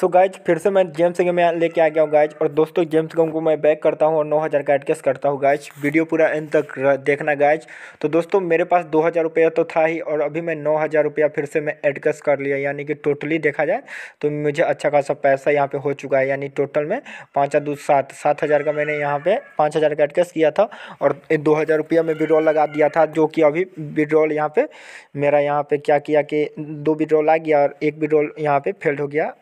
so guys फिर से मैं जेम्स गम लेके आ गया हूँ गाइज और दोस्तों जेम्स गेम को मैं बैक करता हूँ और 9000 का एडकेस करता हूँ गाइज वीडियो पूरा एंड तक देखना गाइज तो दोस्तों मेरे पास दो हज़ार रुपया तो था ही और अभी मैं नौ हज़ार रुपया फिर से मैं एडकेस कर लिया यानी कि टोटली देखा जाए तो मुझे अच्छा खासा पैसा यहाँ पर हो चुका है यानी टोटल में पाँच दो सात सात हज़ार का मैंने यहाँ पर पाँच हज़ार का एडकेस किया था और दो हज़ार रुपया में विड्रॉल लगा दिया था जो कि अभी विड्रॉल यहाँ पर मेरा यहाँ पर क्या किया कि दो विड्रॉल आ गया और एक विड्रॉल यहाँ पर फेल्ड हो गया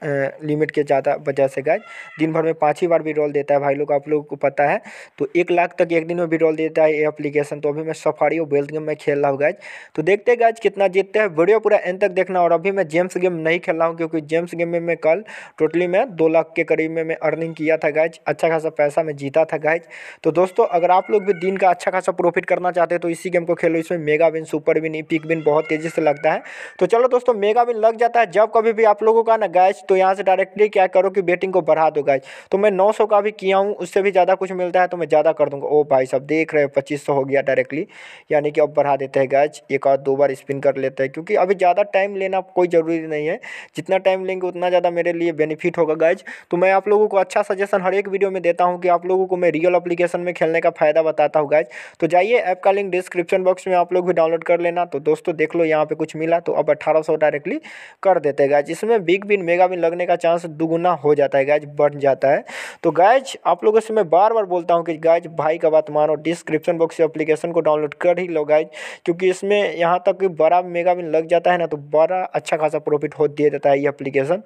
लिमिट के ज़्यादा वजह से गाइज दिन भर में पाँच ही बार विड्रॉल देता है भाई लोग आप लोगों को पता है तो एक लाख तक एक दिन में विड्रॉल देता है ये अपलीकेशन तो अभी मैं सफारी और बेल्थ गेम में खेल रहा हूँ गाइज तो देखते हैं गाइज कितना जीतते हैं वीडियो पूरा एंड तक देखना और अभी मैं जेम्स गेम नहीं खेल रहा हूँ क्योंकि जेम्स गेम में मैं कल टोटली मैं दो लाख के करीब में मैं अर्निंग किया था गाइज अच्छा खासा पैसा मैं जीता था गाइज तो दोस्तों अगर आप लोग भी दिन का अच्छा खासा प्रॉफिट करना चाहते हैं तो इसी गेम को खेलो इसमें mega win super win pick win बहुत तेज़ी से लगता है तो चलो दोस्तों मेगा विन लग जाता है जब कभी भी आप लोगों का ना गैच तो यहाँ से डायरेक्टली क्या करो कि बेटिंग को बढ़ा दो गाइज तो मैं नौ का भी किया हूँ उससे भी ज़्यादा कुछ मिलता है तो मैं ज़्यादा कर दूँगा ओ भाई सब देख रहे हो पच्चीस हो गया डायरेक्टली यानी कि अब बढ़ा देते हैं गाइज एक और दो बार स्पिन कर लेते हैं क्योंकि अभी ज़्यादा टाइम लेना कोई ज़रूरी नहीं है जितना टाइम लेंगे उतना ज़्यादा मेरे लिए बेनिफिट होगा गाइज तो मैं आप लोगों को अच्छा सजेशन हर एक वीडियो में देता हूँ कि आप लोगों को मैं रियल अप्लीकेशन में खेलने का फ़ायदा बताता हूँ गैच तो जाइए ऐप का लिंक डिस्क्रिप्शन बॉक्स में आप लोग भी डाउनलोड कर लेना तो दोस्तों देख लो यहाँ पे कुछ मिला तो अब 1800 डायरेक्टली कर देते गाइज इसमें बिग बिन मेगा बिन लगने का चांस दुगुना हो जाता है गैज बढ़ जाता है तो गैज आप लोगों से मैं बार बार बोलता हूँ कि गैज भाई का बात मानो डिस्क्रिप्शन बॉक्स से अप्लीकेशन को डाउनलोड कर ही लो गैज क्योंकि इसमें यहाँ तक बड़ा मेगा लग जाता है ना तो बड़ा अच्छा खासा प्रॉफिट हो दे देता है ये अप्लीकेशन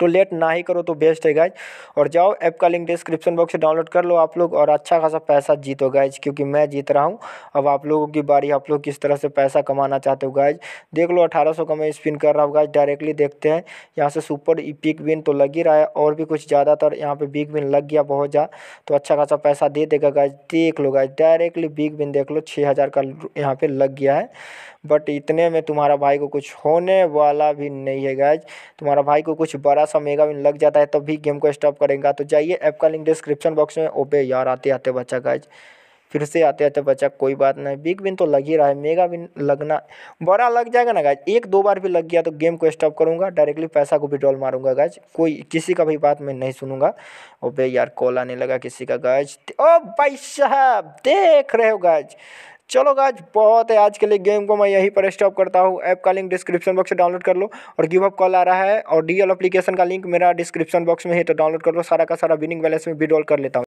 तो लेट ना ही करो तो बेस्ट है गाइज और जाओ ऐप का लिंक डिस्क्रिप्शन बॉक्स से डाउनलोड कर लो आप लोग और अच्छा खासा पैसा जीतो गाइज क्योंकि मैं जीत रहा हूँ अब आप लोगों की बारी आप लोग किस तरह से पैसा कमाना चाहते हो गाइज देख लो अठारह सौ का मैं स्पिन कर रहा हूँ गाइज डायरेक्टली देखते हैं यहाँ से सुपर पिक विन तो लग ही रहा है और भी कुछ ज़्यादातर यहाँ पे बिग विन लग गया बहुत ज़्यादा तो अच्छा खासा पैसा दे देगा गाइज देख लो गाइज डायरेक्टली बिग विन देख लो छः हज़ार का यहाँ पे लग गया है बट इतने में तुम्हारा भाई को कुछ होने वाला भी नहीं है गैज तुम्हारा भाई को कुछ बड़ा सा मेगा विन लग जाता है तब भी गेम को स्टॉप करेगा तो जाइए ऐप का लिंक डिस्क्रिप्शन बॉक्स में ओपे यार आते आते बच्चा गैज फिर से आते आते बच्चा कोई बात नहीं बिग विन तो लग ही रहा है मेगा विन लगना बड़ा लग जाएगा ना गाज एक दो बार भी लग गया तो गेम को स्टॉप करूंगा डायरेक्टली पैसा को विड्रॉल मारूंगा गाज कोई किसी का भी बात मैं नहीं सुनूंगा और भाई यार कॉल आने लगा किसी का गाज ओ भाई साहब देख रहे हो गाज चलो गाज बहुत है आज के लिए गेम को मैं यहीं पर स्टॉप करता हूँ ऐप का लिंक डिस्क्रिप्शन बॉक्स से डाउनलोड कर लो और गिव अप कॉल आ रहा है और डीएल एप्लीकेशन का लिंक मेरा डिस्क्रिप्शन बॉक्स में है तो डाउनलोड कर लो सारा का सारा विनिंग बैलेंस में विड्रॉल कर लेता हूँ